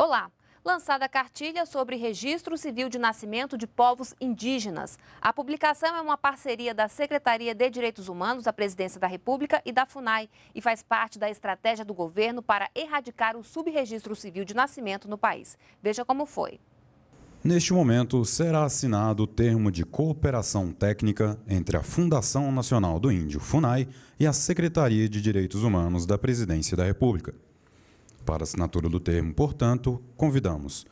Olá! Lançada a cartilha sobre registro civil de nascimento de povos indígenas. A publicação é uma parceria da Secretaria de Direitos Humanos, da Presidência da República e da FUNAI e faz parte da estratégia do governo para erradicar o subregistro civil de nascimento no país. Veja como foi. Neste momento, será assinado o termo de cooperação técnica entre a Fundação Nacional do Índio, FUNAI, e a Secretaria de Direitos Humanos da Presidência da República para assinatura do termo. Portanto, convidamos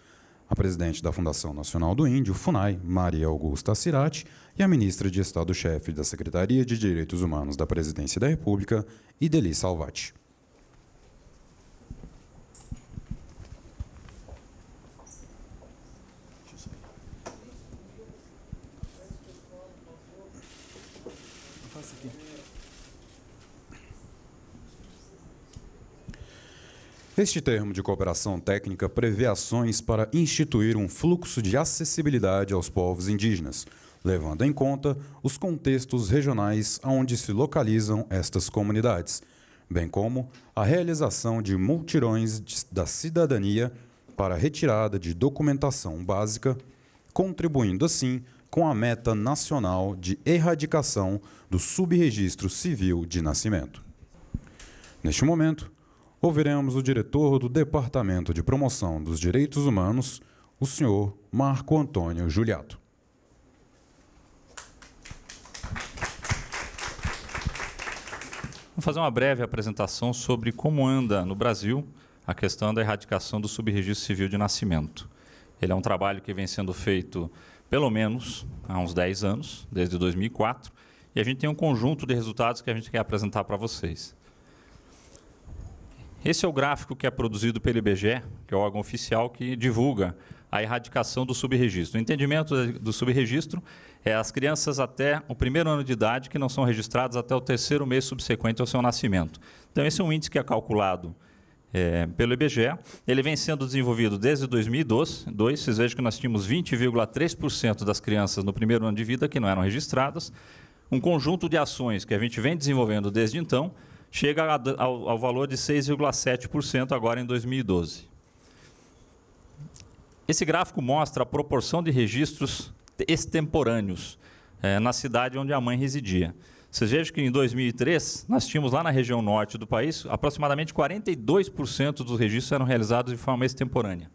a presidente da Fundação Nacional do Índio, FUNAI, Maria Augusta Cirati, e a ministra de Estado-chefe da Secretaria de Direitos Humanos da Presidência da República, Ideli Salvati. Este termo de cooperação técnica prevê ações para instituir um fluxo de acessibilidade aos povos indígenas, levando em conta os contextos regionais onde se localizam estas comunidades, bem como a realização de multirões da cidadania para retirada de documentação básica, contribuindo assim com a meta nacional de erradicação do subregistro civil de nascimento. Neste momento, ouviremos o diretor do Departamento de Promoção dos Direitos Humanos, o senhor Marco Antônio Juliato. Vamos fazer uma breve apresentação sobre como anda no Brasil a questão da erradicação do subregistro civil de nascimento. Ele é um trabalho que vem sendo feito pelo menos há uns 10 anos, desde 2004, e a gente tem um conjunto de resultados que a gente quer apresentar para vocês. Esse é o gráfico que é produzido pelo IBGE, que é o órgão oficial que divulga a erradicação do subregistro. O entendimento do subregistro é as crianças até o primeiro ano de idade que não são registradas até o terceiro mês subsequente ao seu nascimento. Então, esse é um índice que é calculado é, pelo IBGE. Ele vem sendo desenvolvido desde 2012. Dois, vocês vejam que nós tínhamos 20,3% das crianças no primeiro ano de vida que não eram registradas. Um conjunto de ações que a gente vem desenvolvendo desde então – chega ao, ao valor de 6,7% agora em 2012. Esse gráfico mostra a proporção de registros extemporâneos é, na cidade onde a mãe residia. Vocês vejam que em 2003, nós tínhamos lá na região norte do país, aproximadamente 42% dos registros eram realizados de forma extemporânea.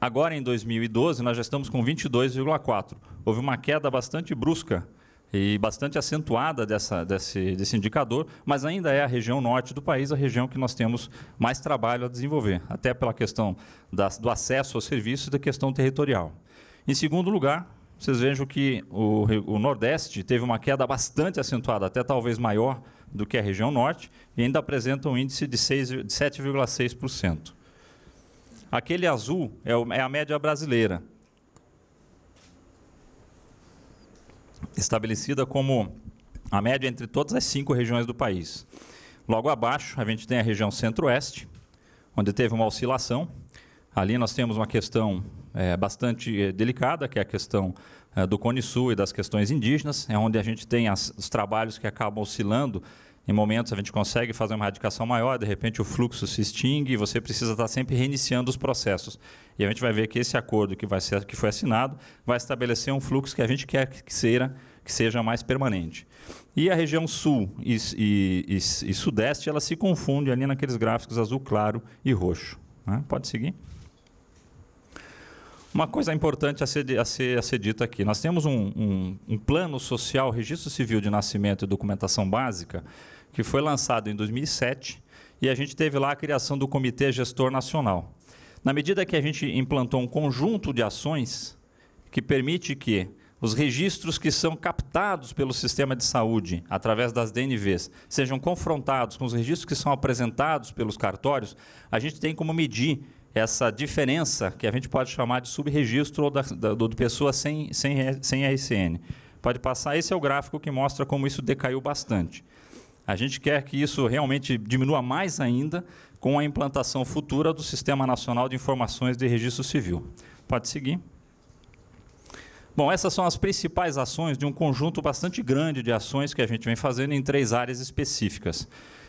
Agora, em 2012, nós já estamos com 22,4%. Houve uma queda bastante brusca e bastante acentuada dessa, desse, desse indicador, mas ainda é a região norte do país a região que nós temos mais trabalho a desenvolver, até pela questão do acesso aos serviços e da questão territorial. Em segundo lugar, vocês vejam que o, o Nordeste teve uma queda bastante acentuada, até talvez maior do que a região norte, e ainda apresenta um índice de, de 7,6%. Aquele azul é, é a média brasileira. estabelecida como a média entre todas as cinco regiões do país. Logo abaixo, a gente tem a região centro-oeste, onde teve uma oscilação. Ali nós temos uma questão é, bastante é, delicada, que é a questão é, do Cone Sul e das questões indígenas, é onde a gente tem as, os trabalhos que acabam oscilando em momentos a gente consegue fazer uma radicação maior, de repente o fluxo se extingue e você precisa estar sempre reiniciando os processos. E a gente vai ver que esse acordo que, vai ser, que foi assinado vai estabelecer um fluxo que a gente quer que seja, que seja mais permanente. E a região sul e, e, e, e sudeste ela se confunde ali naqueles gráficos azul claro e roxo. Né? Pode seguir. Uma coisa importante a ser, a ser, a ser dita aqui: nós temos um, um, um plano social, registro civil de nascimento e documentação básica que foi lançado em 2007 e a gente teve lá a criação do Comitê Gestor Nacional. Na medida que a gente implantou um conjunto de ações que permite que os registros que são captados pelo sistema de saúde através das DNVs sejam confrontados com os registros que são apresentados pelos cartórios, a gente tem como medir essa diferença que a gente pode chamar de subregistro ou da, da, do, de pessoa sem, sem, sem RCN. Pode passar, esse é o gráfico que mostra como isso decaiu bastante. A gente quer que isso realmente diminua mais ainda com a implantação futura do Sistema Nacional de Informações de Registro Civil. Pode seguir. Bom, essas são as principais ações de um conjunto bastante grande de ações que a gente vem fazendo em três áreas específicas.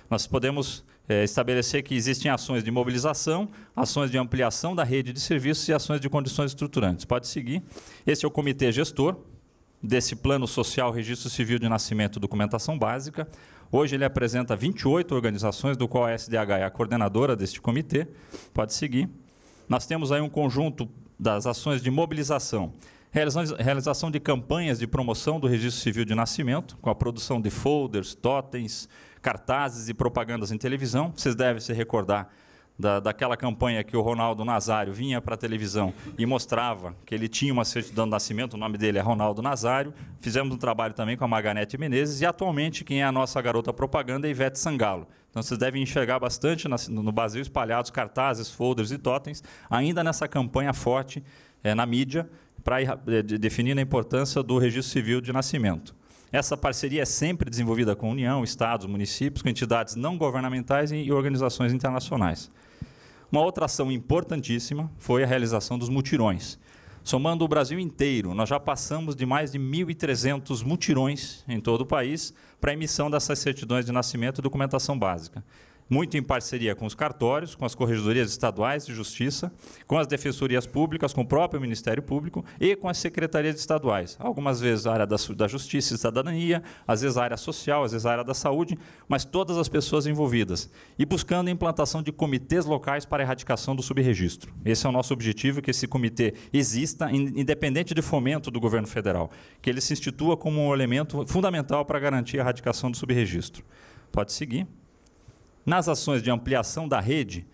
Nós podemos é, estabelecer que existem ações de mobilização, ações de ampliação da rede de serviços e ações de condições estruturantes. Pode seguir. Esse é o comitê gestor, desse Plano Social Registro Civil de Nascimento Documentação Básica. Hoje ele apresenta 28 organizações, do qual a SDH é a coordenadora deste comitê. Pode seguir. Nós temos aí um conjunto das ações de mobilização. Realização de campanhas de promoção do registro civil de nascimento, com a produção de folders, totens, cartazes e propagandas em televisão. Vocês devem se recordar da, daquela campanha que o Ronaldo Nazário vinha para a televisão e mostrava que ele tinha uma certidão de nascimento, o nome dele é Ronaldo Nazário. Fizemos um trabalho também com a Maganete Menezes e atualmente quem é a nossa garota propaganda é Ivete Sangalo. Então vocês devem enxergar bastante no Brasil espalhados cartazes, folders e totens, ainda nessa campanha forte é, na mídia para eh, definir a importância do registro civil de nascimento. Essa parceria é sempre desenvolvida com União, Estados, municípios, com entidades não governamentais e organizações internacionais. Uma outra ação importantíssima foi a realização dos mutirões. Somando o Brasil inteiro, nós já passamos de mais de 1.300 mutirões em todo o país para a emissão dessas certidões de nascimento e documentação básica muito em parceria com os cartórios, com as corregedorias estaduais de justiça, com as defensorias públicas, com o próprio Ministério Público e com as secretarias estaduais. Algumas vezes a área da, da justiça e cidadania, às vezes a área social, às vezes a área da saúde, mas todas as pessoas envolvidas. E buscando a implantação de comitês locais para a erradicação do subregistro. Esse é o nosso objetivo, que esse comitê exista, independente de fomento do governo federal, que ele se institua como um elemento fundamental para garantir a erradicação do subregistro. Pode seguir. Nas ações de ampliação da rede,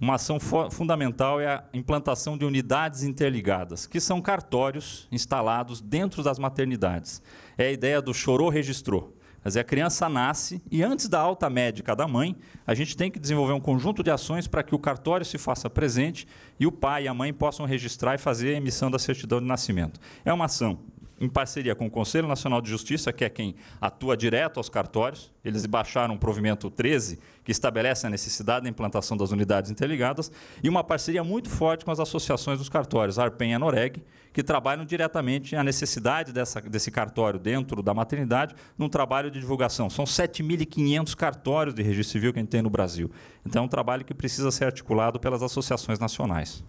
uma ação fundamental é a implantação de unidades interligadas, que são cartórios instalados dentro das maternidades. É a ideia do chorou registrou. Quer dizer, a criança nasce e antes da alta médica da mãe, a gente tem que desenvolver um conjunto de ações para que o cartório se faça presente e o pai e a mãe possam registrar e fazer a emissão da certidão de nascimento. É uma ação em parceria com o Conselho Nacional de Justiça, que é quem atua direto aos cartórios. Eles baixaram o provimento 13, que estabelece a necessidade da implantação das unidades interligadas, e uma parceria muito forte com as associações dos cartórios, Arpen e Noreg, que trabalham diretamente a necessidade dessa, desse cartório dentro da maternidade num trabalho de divulgação. São 7.500 cartórios de registro civil que a gente tem no Brasil. Então, é um trabalho que precisa ser articulado pelas associações nacionais.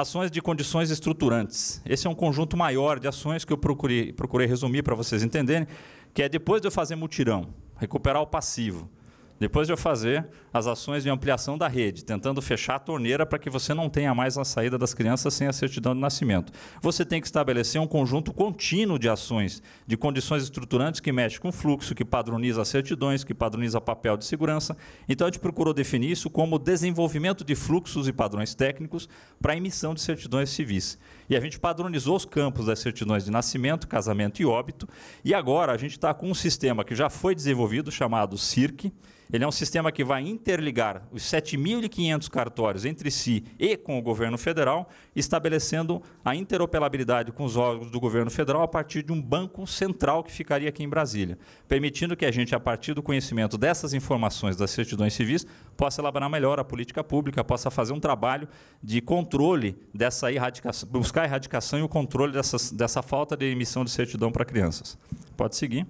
Ações de condições estruturantes. Esse é um conjunto maior de ações que eu procurei, procurei resumir para vocês entenderem, que é depois de eu fazer mutirão, recuperar o passivo, depois de eu fazer as ações de ampliação da rede, tentando fechar a torneira para que você não tenha mais a saída das crianças sem a certidão de nascimento, você tem que estabelecer um conjunto contínuo de ações, de condições estruturantes que mexe com o fluxo, que padroniza as certidões, que padroniza papel de segurança. Então a gente procurou definir isso como desenvolvimento de fluxos e padrões técnicos para a emissão de certidões civis. E a gente padronizou os campos das certidões de nascimento, casamento e óbito. E agora a gente está com um sistema que já foi desenvolvido chamado CIRC. Ele é um sistema que vai interligar os 7.500 cartórios entre si e com o governo federal, estabelecendo a interoperabilidade com os órgãos do governo federal a partir de um banco central que ficaria aqui em Brasília, permitindo que a gente, a partir do conhecimento dessas informações das certidões civis, possa elaborar melhor a política pública, possa fazer um trabalho de controle dessa erradicação, buscar buscar a erradicação e o controle dessas, dessa falta de emissão de certidão para crianças. Pode seguir.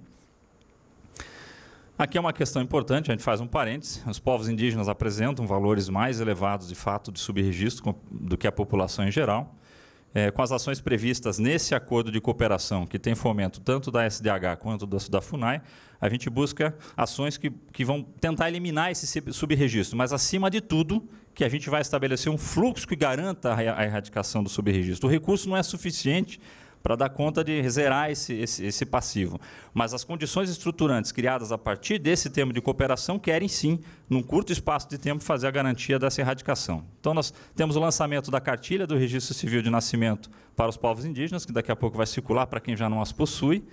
Aqui é uma questão importante, a gente faz um parêntese. Os povos indígenas apresentam valores mais elevados de fato de subregistro do que a população em geral. É, com as ações previstas nesse acordo de cooperação, que tem fomento tanto da SDH quanto da, FUNAI, a gente busca ações que, que vão tentar eliminar esse subregistro, mas, acima de tudo, que a gente vai estabelecer um fluxo que garanta a erradicação do subregistro. O recurso não é suficiente para dar conta de zerar esse, esse, esse, passivo. Mas as condições estruturantes criadas a partir desse tema de cooperação querem sim, num curto espaço de tempo, fazer a garantia dessa erradicação. Então, nós temos o lançamento da cartilha do Registro Civil de Nascimento para os povos indígenas, que daqui a pouco vai circular para quem já não as possui.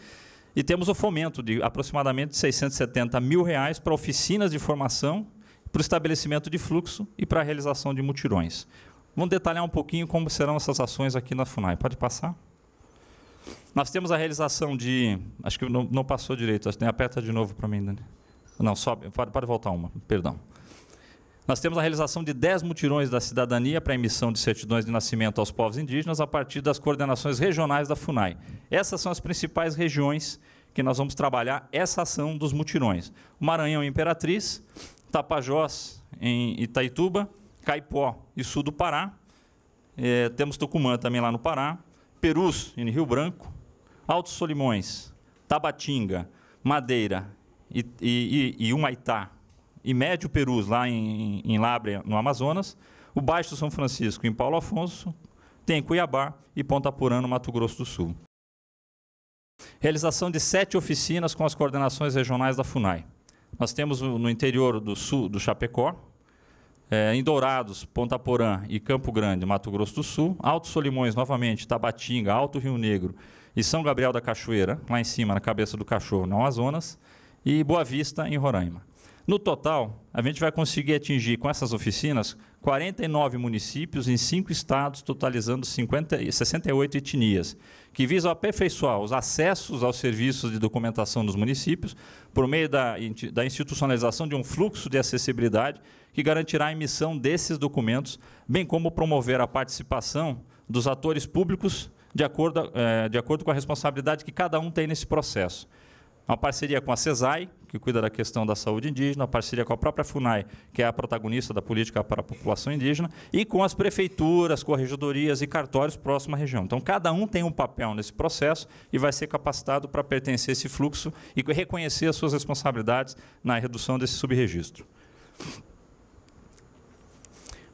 E temos o fomento de aproximadamente 670 mil reais para oficinas de formação para o estabelecimento de fluxo e para a realização de mutirões. Vamos detalhar um pouquinho como serão essas ações aqui na FUNAI. Pode passar? Nós temos a realização de. Acho que não, não passou direito, acho que aperta de novo para mim, Dani. Não, sobe, pode, pode voltar uma, perdão. Nós temos a realização de 10 mutirões da cidadania para emissão de certidões de nascimento aos povos indígenas a partir das coordenações regionais da FUNAI. Essas são as principais regiões que nós vamos trabalhar essa ação dos mutirões. Maranhão e Imperatriz, Tapajós em Itaituba, Caipó e sul do Pará, é, temos Tucumã também lá no Pará, Perus em Rio Branco, Altos Solimões, Tabatinga, Madeira e, e, e Humaitá e Médio Perus lá em, em Lábrea, no Amazonas, o Baixo São Francisco em Paulo Afonso, tem Cuiabá e Ponta Porã, no Mato Grosso do Sul realização de sete oficinas com as coordenações regionais da FUNAI. Nós temos no interior do sul do Chapecó, é, em Dourados, Ponta Porã e Campo Grande, Mato Grosso do Sul, Alto Solimões, novamente, Tabatinga, Alto Rio Negro e São Gabriel da Cachoeira, lá em cima, na cabeça do cachorro, no Amazonas, e Boa Vista, em Roraima. No total, a gente vai conseguir atingir com essas oficinas 49 municípios em cinco estados, totalizando 50, 68 etnias, que visam aperfeiçoar os acessos aos serviços de documentação dos municípios por meio da, da institucionalização de um fluxo de acessibilidade que garantirá a emissão desses documentos, bem como promover a participação dos atores públicos de acordo, eh, de acordo com a responsabilidade que cada um tem nesse processo. É uma parceria com a CESAI, que cuida da questão da saúde indígena, uma parceria com a própria FUNAI, que é a protagonista da política para a população indígena, e com as prefeituras, corregedorias e cartórios próximo à região. Então, cada um tem um papel nesse processo e vai ser capacitado para pertencer a esse fluxo e reconhecer as suas responsabilidades na redução desse subregistro.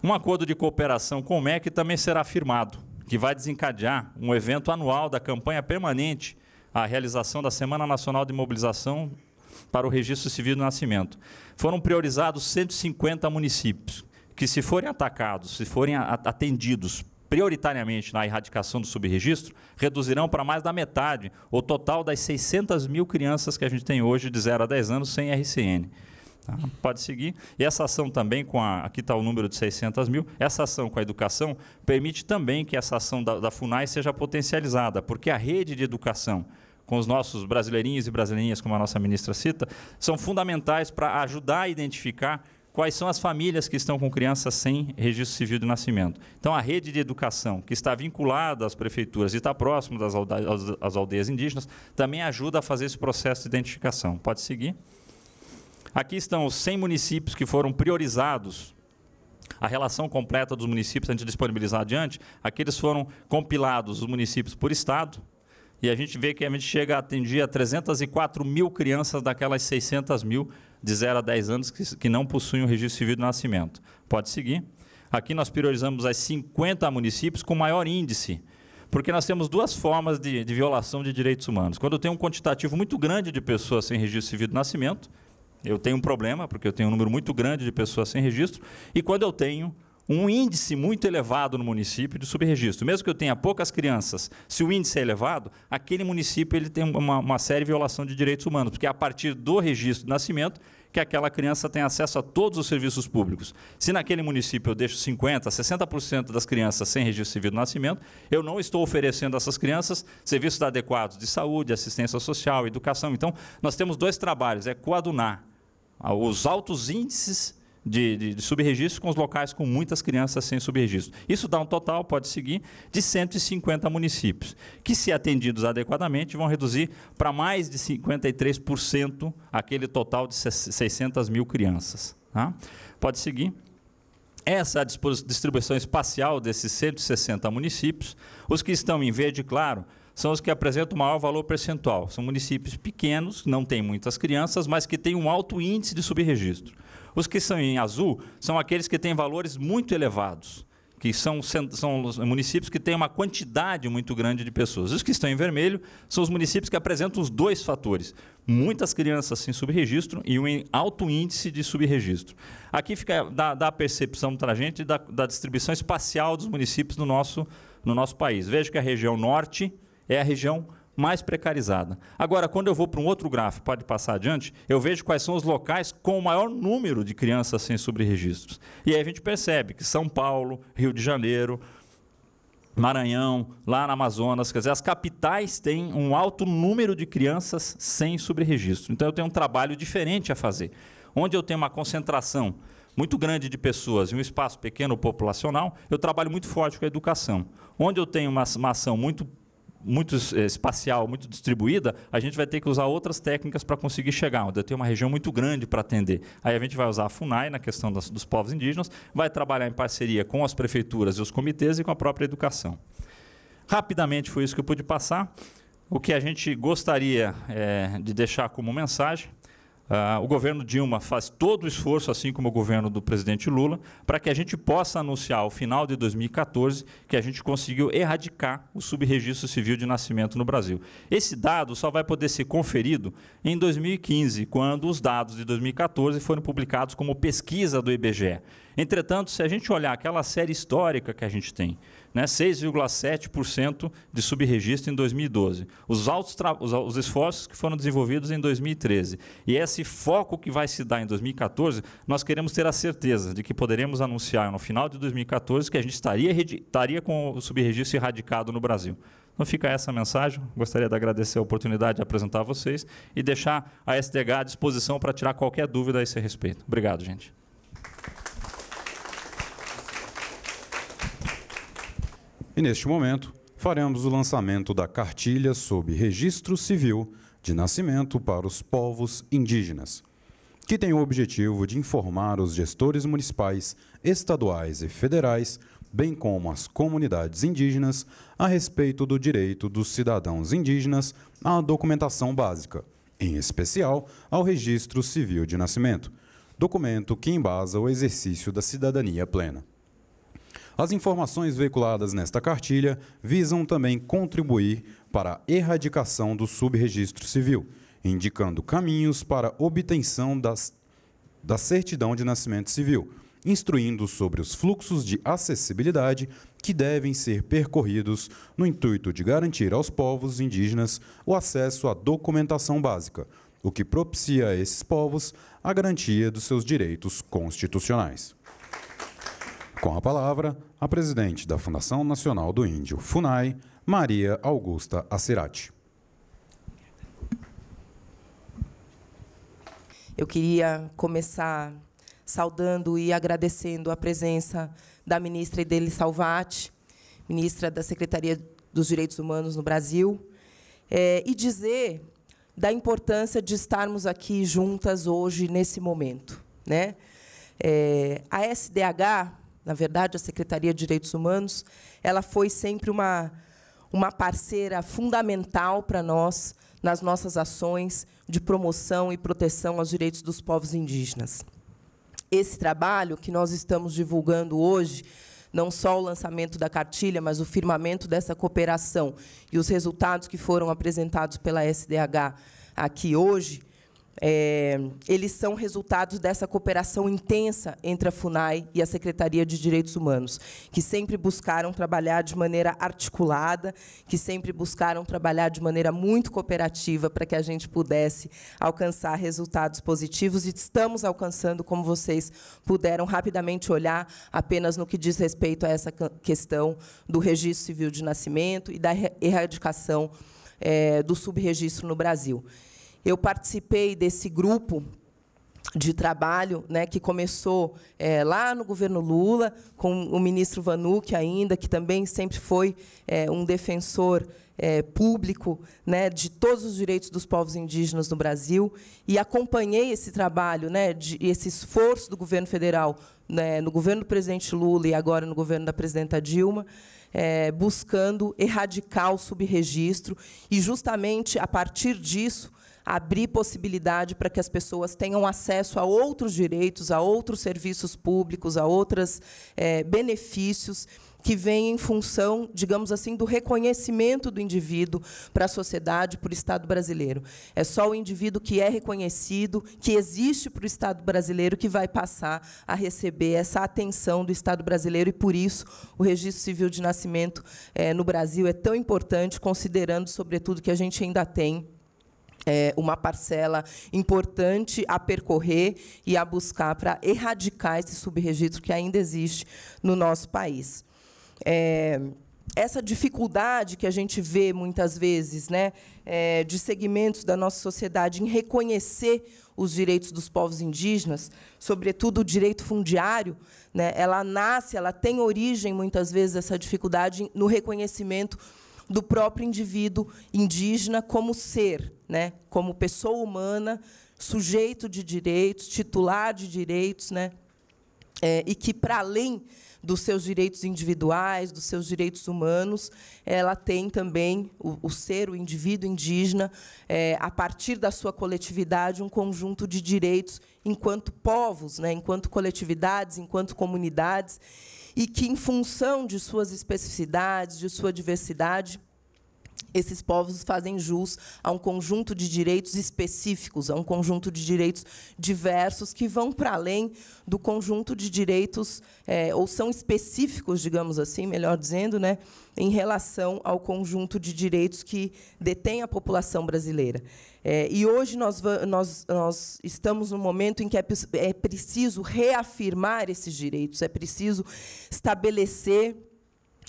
Um acordo de cooperação com o MEC também será firmado, que vai desencadear um evento anual da campanha permanente a realização da Semana Nacional de Mobilização para o Registro Civil do Nascimento. Foram priorizados 150 municípios que, se forem atacados, se forem atendidos prioritariamente na erradicação do subregistro, reduzirão para mais da metade o total das 600 mil crianças que a gente tem hoje de 0 a 10 anos sem RCN. Tá? Pode seguir. E essa ação também, com a, aqui está o número de 600 mil, essa ação com a educação permite também que essa ação da, da FUNAI seja potencializada, porque a rede de educação com os nossos brasileirinhos e brasileirinhas, como a nossa ministra cita, são fundamentais para ajudar a identificar quais são as famílias que estão com crianças sem registro civil de nascimento. Então, a rede de educação, que está vinculada às prefeituras e está próximo das aldeias, às aldeias indígenas, também ajuda a fazer esse processo de identificação. Pode seguir. Aqui estão os 100 municípios que foram priorizados. A relação completa dos municípios, a gente disponibilizar adiante. Aqui eles foram compilados, os municípios por estado, e a gente vê que a gente chega a atender a 304 mil crianças daquelas 600 mil de 0 a 10 anos que, que não possuem o registro civil de nascimento. Pode seguir. Aqui nós priorizamos as 50 municípios com maior índice, porque nós temos duas formas de, de violação de direitos humanos. Quando eu tenho um quantitativo muito grande de pessoas sem registro civil de nascimento, eu tenho um problema, porque eu tenho um número muito grande de pessoas sem registro, e quando eu tenho um índice muito elevado no município de subregistro. Mesmo que eu tenha poucas crianças, se o índice é elevado, aquele município ele tem uma, uma séria violação de direitos humanos, porque é a partir do registro de nascimento que aquela criança tem acesso a todos os serviços públicos. Se naquele município eu deixo 50%, 60% das crianças sem registro civil de nascimento, eu não estou oferecendo a essas crianças serviços adequados de saúde, assistência social, educação. Então, nós temos dois trabalhos: é coadunar os altos índices de, de, de, subregistro com os locais com muitas crianças sem subregistro. Isso dá um total, pode seguir, de 150 municípios, que, se atendidos adequadamente, vão reduzir para mais de 53% aquele total de 600 mil crianças. Tá? Pode seguir. Essa é distribuição espacial desses 160 municípios, os que estão em verde claro, são os que apresentam maior valor percentual. São municípios pequenos, não têm muitas crianças, mas que têm um alto índice de subregistro. Os que são em azul são aqueles que têm valores muito elevados, que são, são municípios que têm uma quantidade muito grande de pessoas. Os que estão em vermelho são os municípios que apresentam os dois fatores: muitas crianças sem subregistro e um alto índice de subregistro. Aqui fica dá, a percepção para a gente da, da distribuição espacial dos municípios no nosso, no nosso país. Veja que a região norte é a região mais precarizada. Agora, quando eu vou para um outro gráfico, pode passar adiante, eu vejo quais são os locais com o maior número de crianças sem subregistros. E aí a gente percebe que São Paulo, Rio de Janeiro, Maranhão, lá na Amazonas, quer dizer, as capitais têm um alto número de crianças sem subregistro. Então eu tenho um trabalho diferente a fazer. Onde eu tenho uma concentração muito grande de pessoas e um espaço pequeno populacional, eu trabalho muito forte com a educação. Onde eu tenho uma, uma ação muito muito eh, espacial, muito distribuída, a gente vai ter que usar outras técnicas para conseguir chegar, onde eu tenho uma região muito grande para atender. Aí a gente vai usar a FUNAI na questão das, dos povos indígenas, vai trabalhar em parceria com as prefeituras e os comitês e com a própria educação. Rapidamente foi isso que eu pude passar. O que a gente gostaria é, de deixar como mensagem Uh, o governo Dilma faz todo o esforço, assim como o governo do presidente Lula, para que a gente possa anunciar ao final de 2014 que a gente conseguiu erradicar o subregistro civil de nascimento no Brasil. Esse dado só vai poder ser conferido em 2015, quando os dados de 2014 foram publicados como pesquisa do IBGE. Entretanto, se a gente olhar aquela série histórica que a gente tem, né, 6,7% de subregistro em 2012. Os, altos os, os esforços que foram desenvolvidos em 2013. E esse foco que vai se dar em 2014, nós queremos ter a certeza de que poderemos anunciar no final de 2014 que a gente estaria, estaria com o subregistro erradicado no Brasil. Então fica essa mensagem. Gostaria de agradecer a oportunidade de apresentar a vocês e deixar a SDH à disposição para tirar qualquer dúvida a esse respeito. Obrigado, gente. E neste momento, faremos o lançamento da cartilha sobre registro civil de nascimento para os povos indígenas, que tem o objetivo de informar os gestores municipais, estaduais e federais, bem como as comunidades indígenas, a respeito do direito dos cidadãos indígenas à documentação básica, em especial ao registro civil de nascimento, documento que embasa o exercício da cidadania plena. As informações veiculadas nesta cartilha visam também contribuir para a erradicação do subregistro civil, indicando caminhos para obtenção das, da certidão de nascimento civil, instruindo sobre os fluxos de acessibilidade que devem ser percorridos no intuito de garantir aos povos indígenas o acesso à documentação básica, o que propicia a esses povos a garantia dos seus direitos constitucionais. Com a palavra, a presidente da Fundação Nacional do Índio, FUNAI, Maria Augusta Acerati Eu queria começar saudando e agradecendo a presença da ministra Ideli Salvati, ministra da Secretaria dos Direitos Humanos no Brasil, é, e dizer da importância de estarmos aqui juntas hoje, nesse momento. Né? É, a SDH na verdade, a Secretaria de Direitos Humanos, ela foi sempre uma, uma parceira fundamental para nós nas nossas ações de promoção e proteção aos direitos dos povos indígenas. Esse trabalho que nós estamos divulgando hoje, não só o lançamento da cartilha, mas o firmamento dessa cooperação e os resultados que foram apresentados pela SDH aqui hoje, é, eles são resultados dessa cooperação intensa entre a FUNAI e a Secretaria de Direitos Humanos, que sempre buscaram trabalhar de maneira articulada, que sempre buscaram trabalhar de maneira muito cooperativa para que a gente pudesse alcançar resultados positivos e estamos alcançando, como vocês puderam rapidamente olhar, apenas no que diz respeito a essa questão do registro civil de nascimento e da erradicação é, do subregistro no Brasil. Eu participei desse grupo de trabalho, né, que começou é, lá no governo Lula, com o ministro Vanuc ainda, que também sempre foi é, um defensor é, público né, de todos os direitos dos povos indígenas no Brasil, e acompanhei esse trabalho, né, de, esse esforço do governo federal, né, no governo do presidente Lula e agora no governo da presidenta Dilma, é, buscando erradicar o subregistro, e justamente a partir disso abrir possibilidade para que as pessoas tenham acesso a outros direitos, a outros serviços públicos, a outros é, benefícios que vem em função, digamos assim, do reconhecimento do indivíduo para a sociedade, para o Estado brasileiro. É só o indivíduo que é reconhecido, que existe para o Estado brasileiro, que vai passar a receber essa atenção do Estado brasileiro, e por isso o registro civil de nascimento é, no Brasil é tão importante, considerando, sobretudo, que a gente ainda tem é uma parcela importante a percorrer e a buscar para erradicar esse subregistro que ainda existe no nosso país. É, essa dificuldade que a gente vê muitas vezes né, é, de segmentos da nossa sociedade em reconhecer os direitos dos povos indígenas, sobretudo o direito fundiário, né, ela nasce, ela tem origem, muitas vezes, essa dificuldade no reconhecimento do próprio indivíduo indígena como ser, né? como pessoa humana, sujeito de direitos, titular de direitos, né? É, e que, para além dos seus direitos individuais, dos seus direitos humanos, ela tem também o, o ser, o indivíduo indígena, é, a partir da sua coletividade, um conjunto de direitos enquanto povos, né, enquanto coletividades, enquanto comunidades, e que, em função de suas especificidades, de sua diversidade, esses povos fazem jus a um conjunto de direitos específicos, a um conjunto de direitos diversos que vão para além do conjunto de direitos, é, ou são específicos, digamos assim, melhor dizendo, né, em relação ao conjunto de direitos que detém a população brasileira. É, e hoje nós, nós, nós estamos num momento em que é, é preciso reafirmar esses direitos, é preciso estabelecer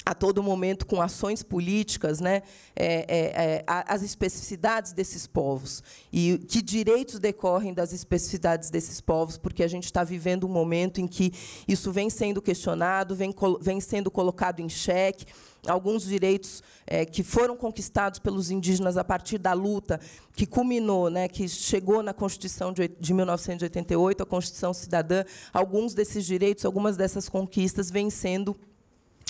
a todo momento com ações políticas, né, é, é, é as especificidades desses povos e que direitos decorrem das especificidades desses povos, porque a gente está vivendo um momento em que isso vem sendo questionado, vem, vem sendo colocado em xeque alguns direitos é, que foram conquistados pelos indígenas a partir da luta que culminou, né, que chegou na Constituição de, de 1988, a Constituição Cidadã, alguns desses direitos, algumas dessas conquistas vêm sendo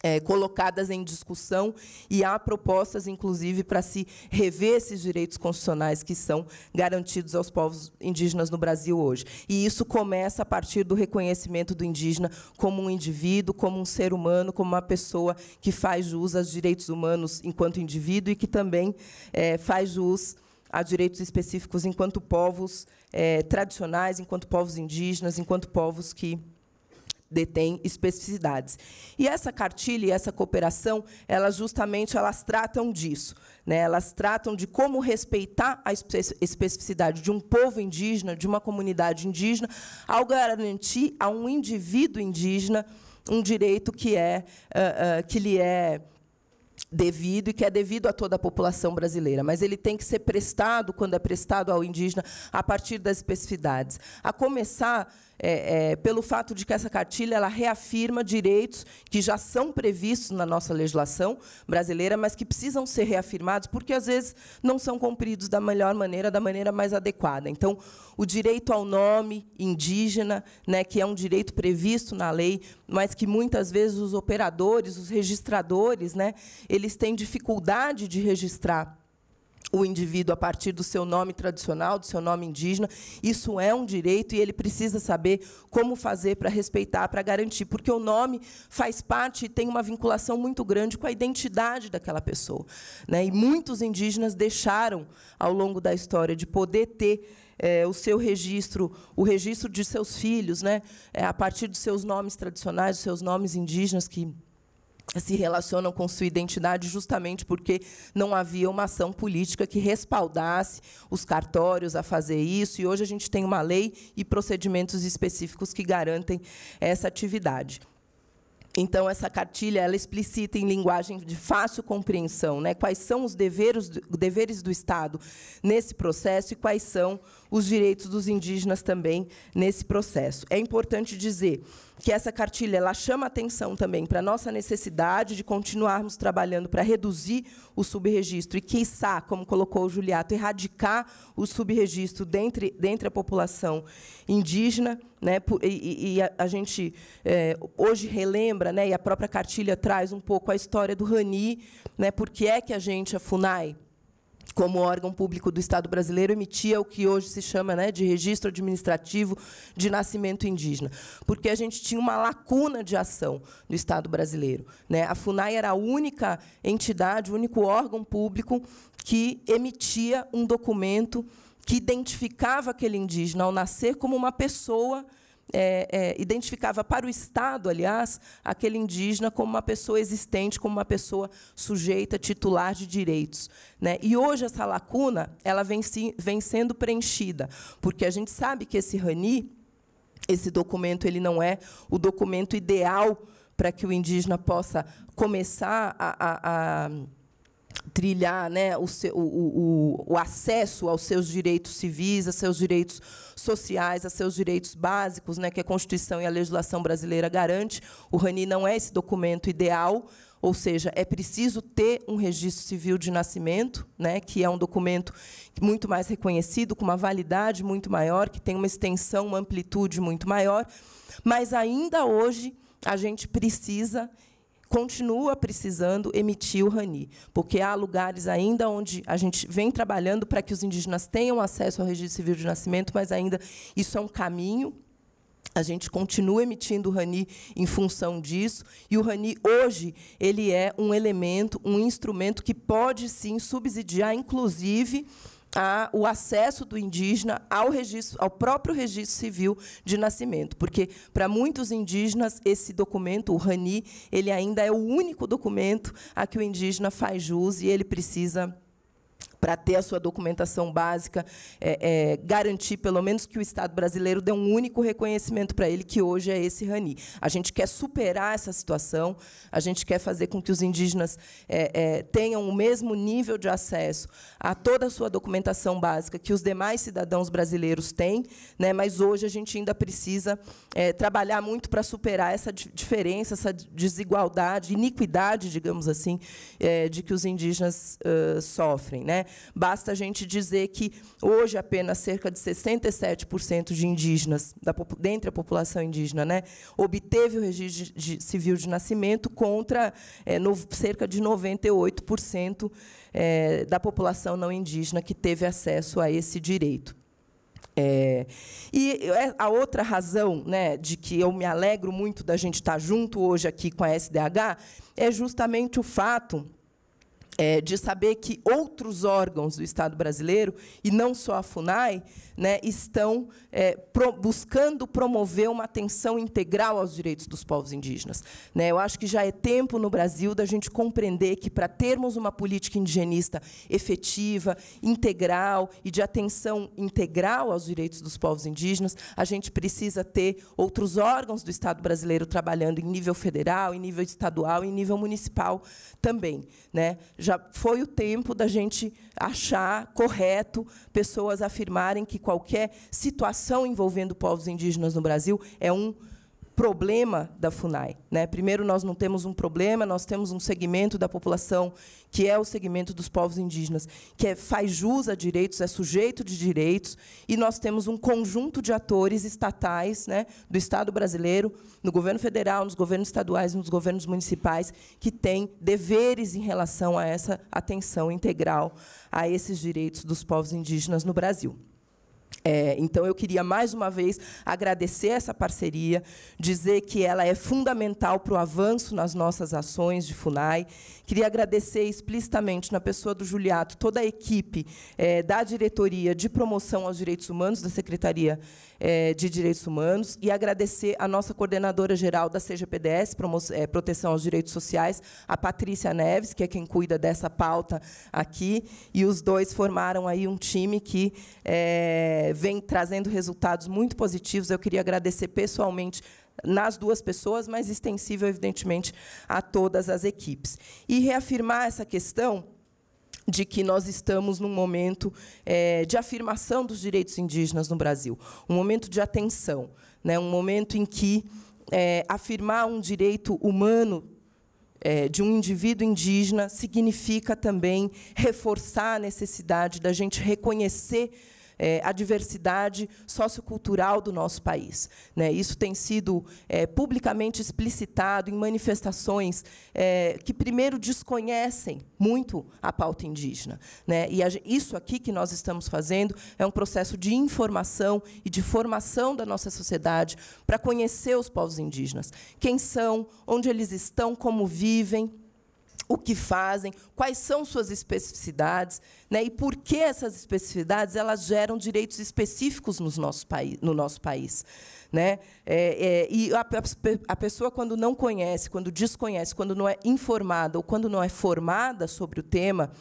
é, colocadas em discussão e há propostas, inclusive, para se rever esses direitos constitucionais que são garantidos aos povos indígenas no Brasil hoje. E isso começa a partir do reconhecimento do indígena como um indivíduo, como um ser humano, como uma pessoa que faz jus aos direitos humanos enquanto indivíduo e que também é, faz jus a direitos específicos enquanto povos é, tradicionais, enquanto povos indígenas, enquanto povos que detém especificidades. E essa cartilha e essa cooperação, elas justamente elas tratam disso. Né? Elas tratam de como respeitar a especificidade de um povo indígena, de uma comunidade indígena, ao garantir a um indivíduo indígena um direito que, é, uh, uh, que lhe é devido e que é devido a toda a população brasileira, mas ele tem que ser prestado, quando é prestado ao indígena, a partir das especificidades. A começar é, é, pelo fato de que essa cartilha ela reafirma direitos que já são previstos na nossa legislação brasileira, mas que precisam ser reafirmados, porque às vezes não são cumpridos da melhor maneira, da maneira mais adequada. Então, o direito ao nome indígena, né, que é um direito previsto na lei, mas que muitas vezes os operadores, os registradores, né, eles têm dificuldade de registrar o indivíduo a partir do seu nome tradicional, do seu nome indígena. Isso é um direito e ele precisa saber como fazer para respeitar, para garantir, porque o nome faz parte e tem uma vinculação muito grande com a identidade daquela pessoa. Né? E muitos indígenas deixaram, ao longo da história, de poder ter é, o seu registro, o registro de seus filhos, né? É, a partir dos seus nomes tradicionais, dos seus nomes indígenas que se relacionam com sua identidade justamente porque não havia uma ação política que respaldasse os cartórios a fazer isso. E hoje a gente tem uma lei e procedimentos específicos que garantem essa atividade. Então, essa cartilha ela é explicita em linguagem de fácil compreensão né, quais são os deveres, deveres do Estado nesse processo e quais são os direitos dos indígenas também nesse processo. É importante dizer que essa cartilha ela chama atenção também para a nossa necessidade de continuarmos trabalhando para reduzir o subregistro e, quiçá, como colocou o Juliato, erradicar o subregistro dentre, dentre a população indígena. Né, e, e a, a, gente é, hoje relembra, né, e a própria cartilha traz um pouco a história do Rani, né, por que é que a gente, a FUNAI, como órgão público do Estado brasileiro, emitia o que hoje se chama né, de registro administrativo de nascimento indígena, porque a gente tinha uma lacuna de ação do Estado brasileiro. Né? A FUNAI era a única entidade, o único órgão público que emitia um documento que identificava aquele indígena ao nascer como uma pessoa é, é, identificava para o Estado, aliás, aquele indígena como uma pessoa existente, como uma pessoa sujeita, titular de direitos. Né? E hoje essa lacuna ela vem, se, vem sendo preenchida, porque a gente sabe que esse RANI, esse documento, ele não é o documento ideal para que o indígena possa começar a, a, a trilhar né, o, seu, o, o, o, acesso aos seus direitos civis, aos seus direitos sociais, aos seus direitos básicos, né, que a Constituição e a legislação brasileira garante. O RANI não é esse documento ideal, ou seja, é preciso ter um registro civil de nascimento, né, que é um documento muito mais reconhecido, com uma validade muito maior, que tem uma extensão, uma amplitude muito maior, mas ainda hoje a gente precisa continua precisando emitir o RANI, porque há lugares ainda onde a gente vem trabalhando para que os indígenas tenham acesso ao registro civil de nascimento, mas ainda isso é um caminho a gente continua emitindo o RANI em função disso, e o RANI hoje ele é um elemento, um instrumento que pode sim subsidiar, inclusive, a, o acesso do indígena ao, registro, ao próprio registro civil de nascimento, porque para muitos indígenas esse documento, o RANI, ele ainda é o único documento a que o indígena faz jus e ele precisa para ter a sua documentação básica, é, é, garantir pelo menos que o Estado brasileiro dê um único reconhecimento para ele, que hoje é esse RANI. A gente quer superar essa situação, a gente quer fazer com que os indígenas é, é, tenham o mesmo nível de acesso a toda a sua documentação básica que os demais cidadãos brasileiros têm, né? mas hoje a gente ainda precisa é, trabalhar muito para superar essa diferença, essa desigualdade, iniquidade, digamos assim, é, de que os indígenas sofrem. Né? Basta a gente dizer que hoje apenas cerca de 67% de indígenas, da, dentre a população indígena, né, obteve o registro de, de, civil de nascimento contra é, no, cerca de 98% é, eh, da população não indígena que teve acesso a esse direito. Eh, é, e a outra razão né, de que eu me alegro muito da gente estar junto hoje aqui com a SDH é justamente o fato é, de saber que outros órgãos do Estado brasileiro, e não só a FUNAI, né, estão é, pro, buscando promover uma atenção integral aos direitos dos povos indígenas. Né, eu acho que já é tempo no Brasil da gente compreender que, para termos uma política indigenista efetiva, integral e de atenção integral aos direitos dos povos indígenas, a gente precisa ter outros órgãos do Estado brasileiro trabalhando em nível federal, em nível estadual e em nível municipal também. Né? já foi o tempo da gente achar correto pessoas afirmarem que qualquer situação envolvendo povos indígenas no Brasil é um problema da FUNAI. Né? Primeiro, nós não temos um problema, nós temos um segmento da população, que é o segmento dos povos indígenas, que é, faz jus a direitos, é sujeito de direitos, e nós temos um conjunto de atores estatais né, do Estado brasileiro, no governo federal, nos governos estaduais, nos governos municipais, que têm deveres em relação a essa atenção integral a esses direitos dos povos indígenas no Brasil. É, então, eu queria mais uma vez agradecer essa parceria, dizer que ela é fundamental para o avanço nas nossas ações de FUNAI. Queria agradecer explicitamente, na pessoa do Juliato, toda a equipe é, da diretoria de promoção aos direitos humanos, da Secretaria é, de Direitos Humanos, e agradecer a nossa coordenadora geral da CGPDS, é, Proteção aos Direitos Sociais, a Patrícia Neves, que é quem cuida dessa pauta aqui, e os dois formaram aí um time que é, vem trazendo resultados muito positivos. Eu queria agradecer pessoalmente nas duas pessoas, mas extensível, evidentemente, a todas as equipes. E reafirmar essa questão de que nós estamos num momento é, de afirmação dos direitos indígenas no Brasil, um momento de atenção, né, um momento em que é, afirmar um direito humano é, de um indivíduo indígena significa também reforçar a necessidade da gente reconhecer é, a diversidade sociocultural do nosso país. Né? Isso tem sido é, publicamente explicitado em manifestações é, que, primeiro, desconhecem muito a pauta indígena. Né? E a, isso aqui que nós estamos fazendo é um processo de informação e de formação da nossa sociedade para conhecer os povos indígenas. Quem são, onde eles estão, como vivem, o que fazem, quais são suas especificidades, né, e por que essas especificidades elas geram direitos específicos nosso país, no nosso país. Né? É, é, e a, a, pessoa, quando não conhece, quando desconhece, quando não é informada ou quando não é formada sobre o tema,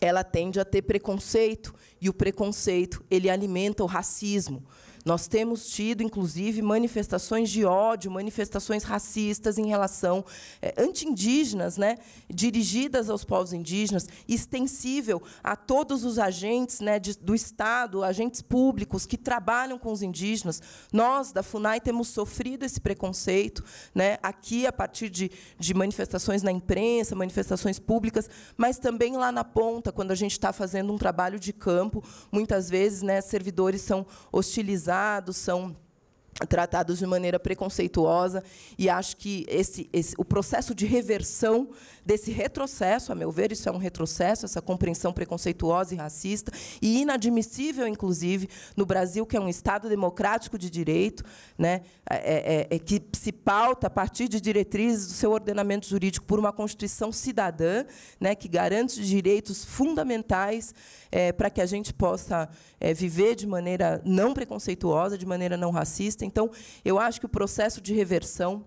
ela tende a ter preconceito, e o preconceito ele alimenta o racismo. Nós temos tido, inclusive, manifestações de ódio, manifestações racistas em relação é, anti-indígenas, né, dirigidas aos povos indígenas, extensível a todos os agentes né, de, do Estado, agentes públicos que trabalham com os indígenas. Nós, da FUNAI, temos sofrido esse preconceito, né, aqui, a partir de, de manifestações na imprensa, manifestações públicas, mas também lá na ponta, quando a gente está fazendo um trabalho de campo, muitas vezes né, servidores são hostilizados organizados, são tratados de maneira preconceituosa e acho que esse, esse, o processo de reversão desse retrocesso, a meu ver, isso é um retrocesso, essa compreensão preconceituosa e racista e inadmissível, inclusive, no Brasil, que é um Estado democrático de direito, né, é, é, é, é que se pauta a partir de diretrizes do seu ordenamento jurídico por uma Constituição cidadã, né, que garante direitos fundamentais é, para que a gente possa é, viver de maneira não preconceituosa, de maneira não racista, então, eu acho que o processo de reversão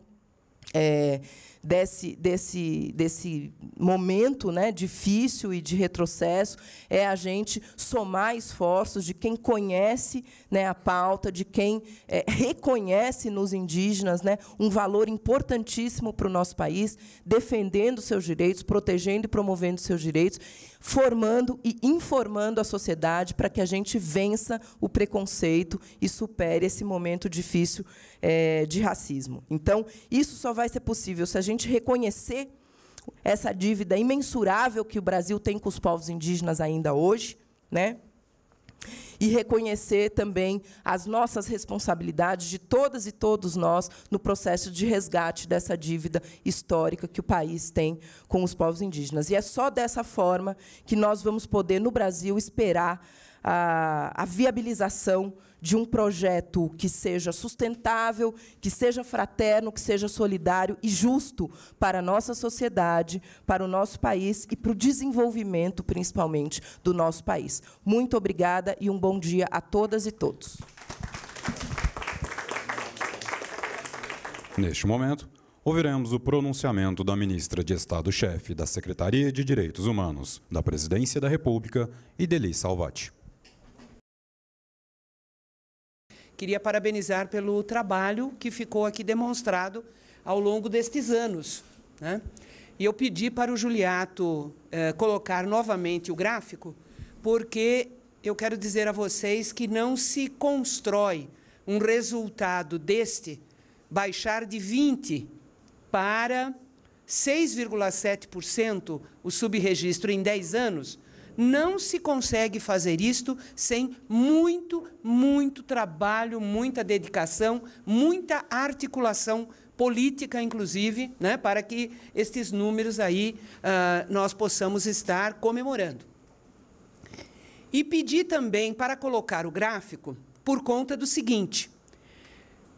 é, desse, desse, desse momento né, difícil e de retrocesso é a gente somar esforços de quem conhece né, a pauta, de quem é, reconhece nos indígenas né, um valor importantíssimo para o nosso país, defendendo seus direitos, protegendo e promovendo seus direitos, formando e informando a sociedade para que a gente vença o preconceito e supere esse momento difícil é, de racismo. Então, isso só vai ser possível se a gente reconhecer essa dívida imensurável que o Brasil tem com os povos indígenas ainda hoje, né? e reconhecer também as nossas responsabilidades de todas e todos nós no processo de resgate dessa dívida histórica que o país tem com os povos indígenas. E é só dessa forma que nós vamos poder, no Brasil, esperar a, a viabilização de um projeto que seja sustentável, que seja fraterno, que seja solidário e justo para a nossa sociedade, para o nosso país e para o desenvolvimento, principalmente, do nosso país. Muito obrigada e um bom dia a todas e todos. Neste momento, ouviremos o pronunciamento da ministra de Estado-chefe da Secretaria de Direitos Humanos da Presidência da República, Ideli Salvati. Queria parabenizar pelo trabalho que ficou aqui demonstrado ao longo destes anos. Né? E eu pedi para o Juliato eh, colocar novamente o gráfico, porque eu quero dizer a vocês que não se constrói um resultado deste baixar de 20 para 6,7% o subregistro em 10 anos, não se consegue fazer isto sem muito, muito trabalho, muita dedicação, muita articulação política, inclusive, né, para que estes números aí uh, nós possamos estar comemorando. E pedi também para colocar o gráfico por conta do seguinte: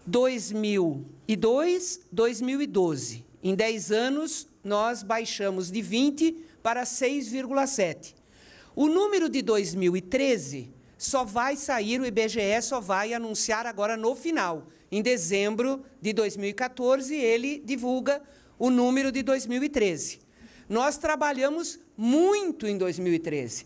2002, 2012. Em 10 anos, nós baixamos de 20 para 6,7. O número de 2013 só vai sair, o IBGE só vai anunciar agora no final. Em dezembro de 2014, ele divulga o número de 2013. Nós trabalhamos muito em 2013.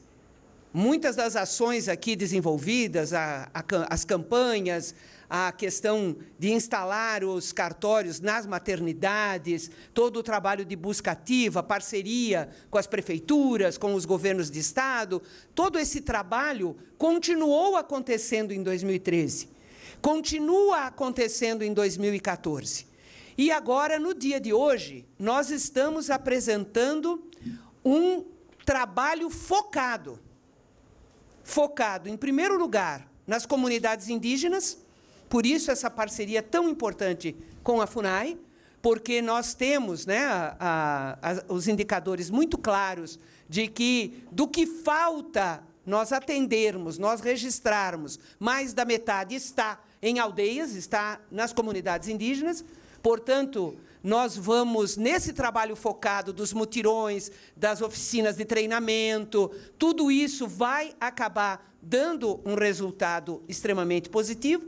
Muitas das ações aqui desenvolvidas, a, a, as campanhas, a questão de instalar os cartórios nas maternidades, todo o trabalho de busca ativa, parceria com as prefeituras, com os governos de estado, todo esse trabalho continuou acontecendo em 2013, continua acontecendo em 2014. E agora, no dia de hoje, nós estamos apresentando um trabalho focado. Focado, em primeiro lugar, nas comunidades indígenas, por isso essa parceria tão importante com a FUNAI, porque nós temos né, a, a, os indicadores muito claros de que do que falta nós atendermos, nós registrarmos, mais da metade está em aldeias, está nas comunidades indígenas. Portanto, nós vamos, nesse trabalho focado dos mutirões, das oficinas de treinamento, tudo isso vai acabar dando um resultado extremamente positivo,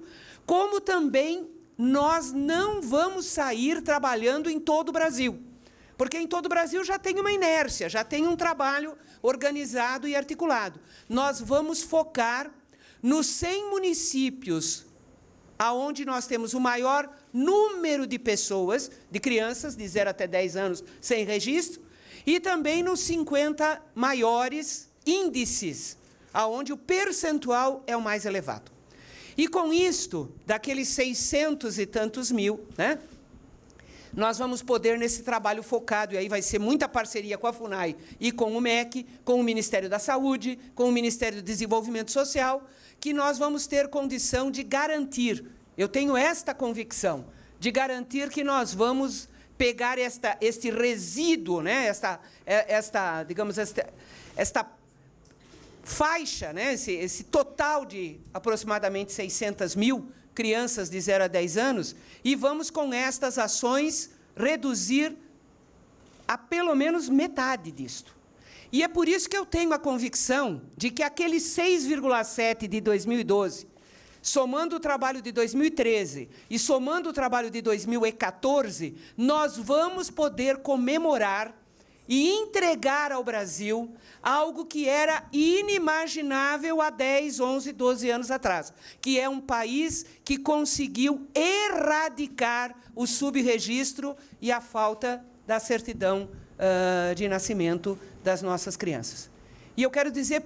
como também nós não vamos sair trabalhando em todo o Brasil. Porque em todo o Brasil já tem uma inércia, já tem um trabalho organizado e articulado. Nós vamos focar nos 100 municípios aonde nós temos o maior número de pessoas, de crianças de 0 até 10 anos sem registro, e também nos 50 maiores índices, aonde o percentual é o mais elevado. E com isto, daqueles 600 e tantos mil, né? nós vamos poder, nesse trabalho focado, e aí vai ser muita parceria com a FUNAI e com o MEC, com o Ministério da Saúde, com o Ministério do Desenvolvimento Social, que nós vamos ter condição de garantir, eu tenho esta convicção, de garantir que nós vamos pegar esta, este resíduo, né, esta, é, esta, digamos, esta, esta faixa, né, esse, esse total de aproximadamente 600 mil crianças de 0 a 10 anos, e vamos, com estas ações, reduzir a pelo menos metade disto. E é por isso que eu tenho a convicção de que aquele 6,7 de 2012, somando o trabalho de 2013 e somando o trabalho de 2014, nós vamos poder comemorar e entregar ao Brasil algo que era inimaginável há 10, 11, 12 anos atrás, que é um país que conseguiu erradicar o subregistro e a falta da certidão uh, de nascimento das nossas crianças. E eu quero dizer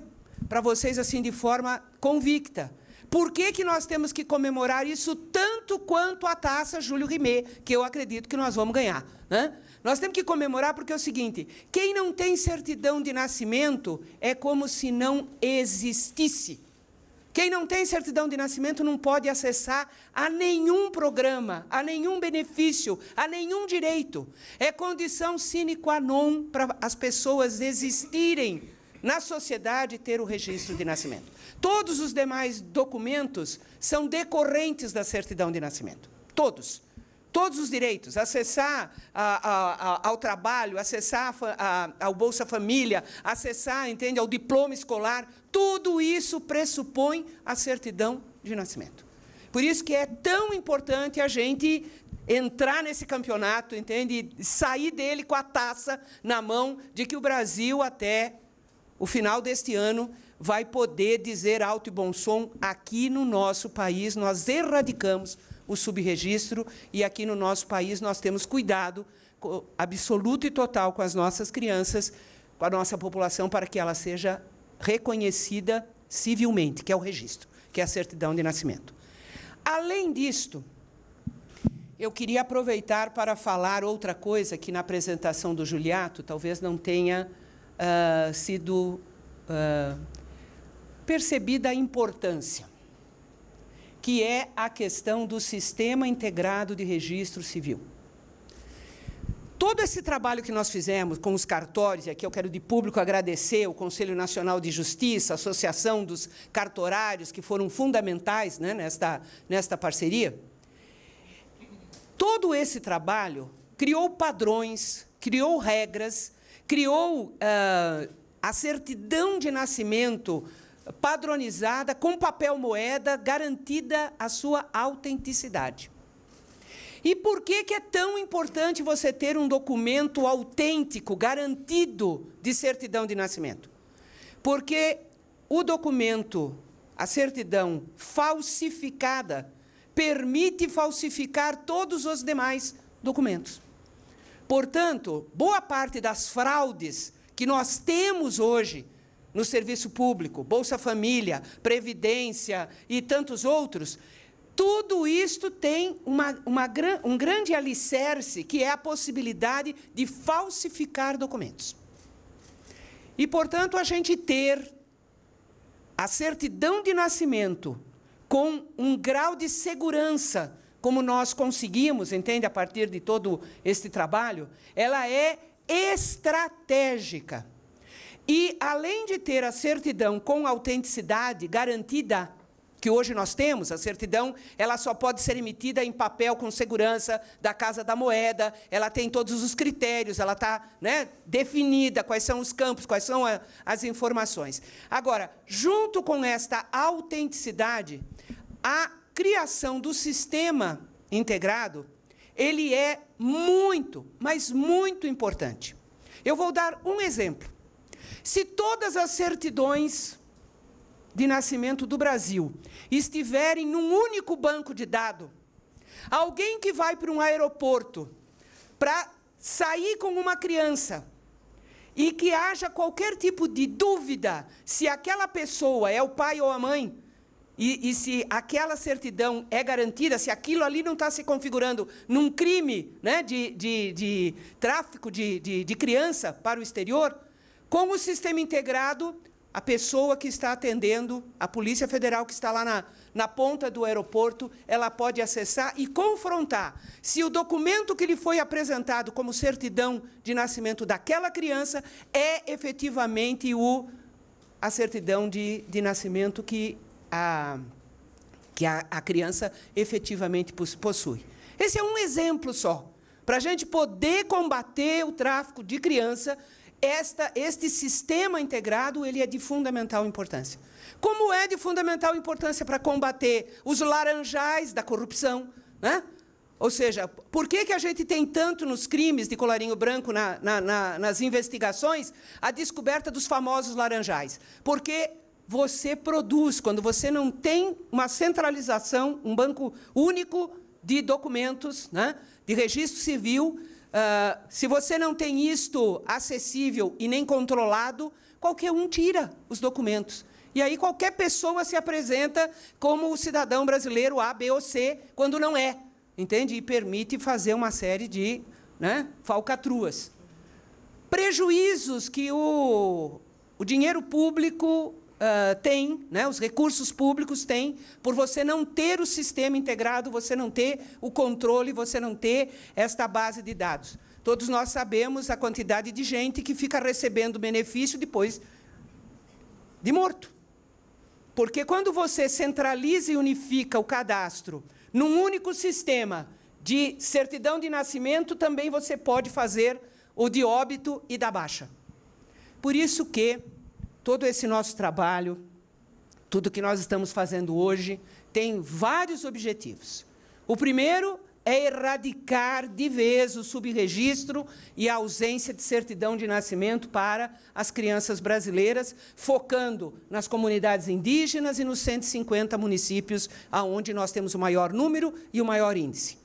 para vocês assim de forma convicta, por que, que nós temos que comemorar isso tanto quanto a taça Júlio Rimet, que eu acredito que nós vamos ganhar? Né? Nós temos que comemorar porque é o seguinte: quem não tem certidão de nascimento é como se não existisse. Quem não tem certidão de nascimento não pode acessar a nenhum programa, a nenhum benefício, a nenhum direito. É condição sine qua non para as pessoas existirem na sociedade ter o registro de nascimento. Todos os demais documentos são decorrentes da certidão de nascimento. Todos todos os direitos, acessar a, a, ao trabalho, acessar ao Bolsa Família, acessar, entende, ao diploma escolar, tudo isso pressupõe a certidão de nascimento. Por isso que é tão importante a gente entrar nesse campeonato, entende, sair dele com a taça na mão de que o Brasil até o final deste ano vai poder dizer alto e bom som aqui no nosso país nós erradicamos o subregistro, e aqui no nosso país nós temos cuidado absoluto e total com as nossas crianças, com a nossa população, para que ela seja reconhecida civilmente, que é o registro, que é a certidão de nascimento. Além disto, eu queria aproveitar para falar outra coisa que na apresentação do Juliato talvez não tenha uh, sido uh, percebida a importância que é a questão do sistema integrado de registro civil. Todo esse trabalho que nós fizemos com os cartórios, e aqui eu quero de público agradecer o Conselho Nacional de Justiça, a Associação dos Cartorários, que foram fundamentais né, nesta, nesta parceria. Todo esse trabalho criou padrões, criou regras, criou uh, a certidão de nascimento padronizada, com papel moeda, garantida a sua autenticidade. E por que, que é tão importante você ter um documento autêntico, garantido de certidão de nascimento? Porque o documento, a certidão falsificada, permite falsificar todos os demais documentos. Portanto, boa parte das fraudes que nós temos hoje no serviço público, Bolsa Família, Previdência e tantos outros, tudo isto tem uma, uma, um grande alicerce, que é a possibilidade de falsificar documentos. E, portanto, a gente ter a certidão de nascimento com um grau de segurança, como nós conseguimos, entende, a partir de todo este trabalho, ela é estratégica. E, além de ter a certidão com autenticidade garantida, que hoje nós temos, a certidão, ela só pode ser emitida em papel com segurança da Casa da Moeda, ela tem todos os critérios, ela está né, definida, quais são os campos, quais são a, as informações. Agora, junto com esta autenticidade, a criação do sistema integrado, ele é muito, mas muito importante. Eu vou dar um exemplo. Se todas as certidões de nascimento do Brasil estiverem num único banco de dados, alguém que vai para um aeroporto para sair com uma criança e que haja qualquer tipo de dúvida se aquela pessoa é o pai ou a mãe, e, e, se aquela certidão é garantida, se aquilo ali não está se configurando num crime né, de, de, de tráfico de, de, de criança para o exterior, com o sistema integrado, a pessoa que está atendendo, a Polícia Federal que está lá na, na ponta do aeroporto, ela pode acessar e confrontar se o documento que lhe foi apresentado como certidão de nascimento daquela criança é efetivamente o, a certidão de, de nascimento que a, que a, a criança efetivamente possui. Esse é um exemplo só para a gente poder combater o tráfico de criança esta, este sistema integrado ele é de fundamental importância. Como é de fundamental importância para combater os laranjais da corrupção, né? Ou seja, por que, que a gente tem tanto nos crimes de colarinho branco, na, na, na, nas investigações, a descoberta dos famosos laranjais? Porque você produz, quando você não tem uma centralização, um banco único de documentos, né, de registro civil, ah, se você não tem isto acessível e nem controlado, qualquer um tira os documentos. E aí qualquer pessoa se apresenta como o cidadão brasileiro A, B ou C, quando não é. Entende? E permite fazer uma série de né, falcatruas. Prejuízos que o, o dinheiro público uh, tem, né, os recursos públicos têm, por você não ter o sistema integrado, você não ter o controle, você não ter esta base de dados. Todos nós sabemos a quantidade de gente que fica recebendo benefício depois de morto. Porque quando você centraliza e unifica o cadastro num único sistema de certidão de nascimento, também você pode fazer o de óbito e da baixa. Por isso que todo esse nosso trabalho, tudo que nós estamos fazendo hoje, tem vários objetivos. O primeiro é erradicar de vez o subregistro e a ausência de certidão de nascimento para as crianças brasileiras, focando nas comunidades indígenas e nos 150 municípios aonde nós temos o maior número e o maior índice.